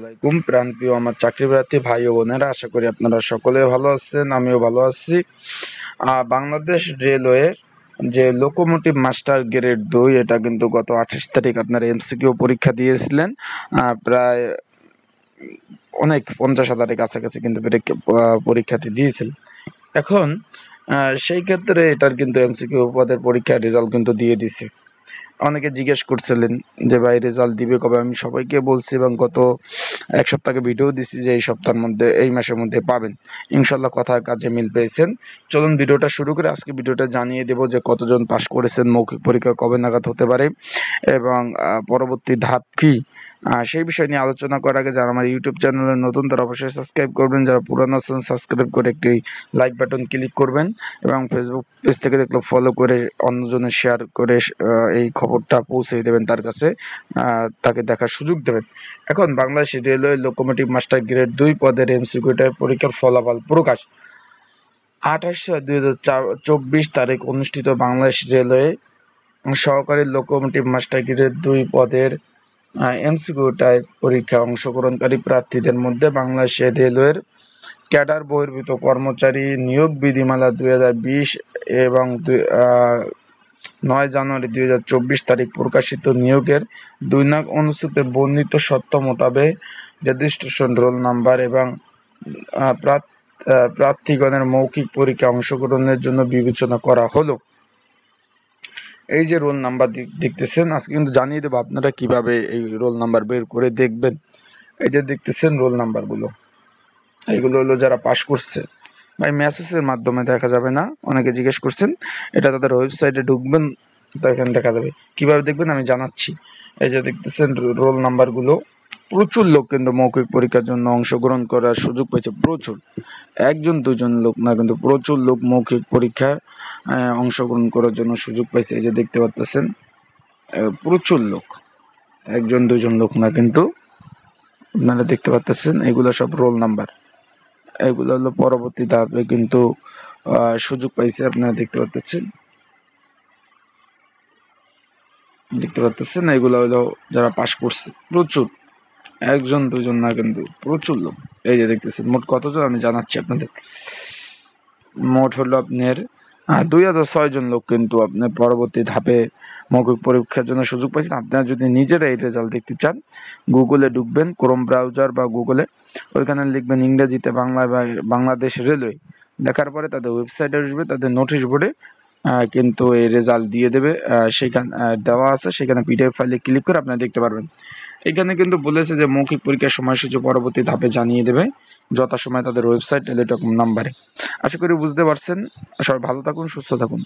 আমার ভাই ও বোনেরা আশা করি আপনারা সকলে ভালো আছেন আমিও ভালো আছি বাংলাদেশ রেলওয়ে যে লোকোমোটিভ মাস্টার গ্রেড দুই এটা কিন্তু গত আঠাশ তারিখ আপনারা এমসিকিউ পরীক্ষা দিয়েছিলেন প্রায় অনেক পঞ্চাশ হাজারের কাছাকাছি কিন্তু পরীক্ষাটি দিয়েছিলেন এখন সেই ক্ষেত্রে এটার কিন্তু এমসিকিউ পদের পরীক্ষার রেজাল্ট কিন্তু দিয়ে দিছে অনেকে জিজ্ঞেস করছিলেন যে ভাই রেজাল্ট দিবে কবে আমি সবাইকে বলছি এবং গত এক সপ্তাহে ভিডিও দিছি যে এই সপ্তাহের মধ্যে এই মাসের মধ্যে পাবেন ইনশাল্লাহ কথা কাজে মিল পেয়েছেন চলুন ভিডিওটা শুরু করে আজকে ভিডিওটা জানিয়ে দেব যে কতজন পাশ করেছেন মৌখিক পরীক্ষা কবে নাগাদ হতে পারে এবং পরবর্তী ধাপ কী সেই বিষয় নিয়ে আলোচনা করার আগে যারা আমার ইউটিউব চ্যানেলে নতুন তারা অবশ্যই সাবস্ক্রাইব করবেন যারা পুরানো আছেন সাবস্ক্রাইব করে একটি লাইক বাটন ক্লিক করবেন এবং ফেসবুক পেজ থেকে দেখলে ফলো করে অন্যজনের শেয়ার করে এই খবরটা পৌঁছে দেবেন তার কাছে তাকে দেখার সুযোগ দেবেন এখন Bangladesh railway locomotive master grade দুই পদের এমসিকিউটার পরীক্ষার ফলাফল প্রকাশ আঠাশ ছয় দুই চব্বিশ তারিখ অনুষ্ঠিত বাংলাদেশ রেলওয়ে সহকারী লোকোমোটিভ মাস্টার গ্রেড দুই পদের এমসিকিউ টাইপ পরীক্ষা অংশগ্রহণকারী প্রার্থীদের মধ্যে বাংলাদেশে রেলওয়ের ক্যাডার বহির্ভূত কর্মচারী নিয়োগ বিধিমালা দুই এবং নয় জানুয়ারি দুই হাজার চব্বিশ তারিখ প্রকাশিত নিয়োগের দুই নাক অনুষ্ঠিত বর্ণিত সত্য মোতাবেক রেজিস্ট্রেশন রোল নাম্বার এবং প্রার্থীগণের মৌখিক পরীক্ষা অংশগ্রহণের জন্য বিবেচনা করা হলো এই যে রোল নাম্বার দেখতেছেন আজকে কিন্তু জানিয়ে দেবো আপনারা কিভাবে এই রোল নাম্বার বের করে দেখবেন এই যে দেখতেছেন রোল নাম্বারগুলো এইগুলো হলো যারা পাশ করছে ভাই মেসেজের মাধ্যমে দেখা যাবে না অনেকে জিজ্ঞেস করছেন এটা তাদের ওয়েবসাইটে ঢুকবেন তো এখানে দেখা যাবে কিভাবে দেখবেন আমি জানাচ্ছি এই যে দেখতেছেন রোল নাম্বারগুলো প্রচুর লোক কিন্তু মৌখিক পরীক্ষার জন্য অংশগ্রহণ করার সুযোগ পেয়েছে প্রচুর একজন দুজন লোক না কিন্তু প্রচুর লোক মৌখিক পরীক্ষায় অংশগ্রহণ করার জন্য সুযোগ পেয়েছে এই যে দেখতে পাচ্ছেন প্রচুর লোক একজন দুজন লোক না কিন্তু আপনারা দেখতে পাচ্ছেন এগুলো সব রোল নাম্বার এগুলো হলো পরবর্তী ধাপে কিন্তু সুযোগ পাইছে আপনারা দেখতে পাচ্ছেন দেখতে পাচ্ছেন এগুলো হলো যারা পাশ করছে প্রচুর একজন দুজন না কিন্তু প্রচুর লোক এই যে দেখতেছেন মোট কতজন আমি জানাচ্ছি আপনাদের মোট হলো আপনার দুই হাজার ছয়জন লোক কিন্তু আপনার পরবর্তী ধাপে মৌখিক পরীক্ষার জন্য সুযোগ পাইছেন আপনারা যদি নিজেরা এই রেজাল্ট দেখতে চান গুগলে ঢুকবেন ক্রোম ব্রাউজার বা গুগলে ওইখানে লিখবেন ইংরেজিতে বাংলা বা বাংলাদেশ রেলওয়ে দেখার পরে তাদের ওয়েবসাইটে আসবে তাদের নোটিশ বোর্ডে কিন্তু এই রেজাল্ট দিয়ে দেবে সেখানে দেওয়া আছে সেখানে পিডিএফ ফাইলে ক্লিক করে আপনারা দেখতে পারবেন এখানে কিন্তু বলেছে যে মৌখিক পরীক্ষার সময়সূচি পরবর্তী ধাপে জানিয়ে দেবে যথাসময়ে তাদের ওয়েবসাইট টেলিটক নাম্বারে আশা করি বুঝতে পারছেন সবাই ভালো থাকুন সুস্থ থাকুন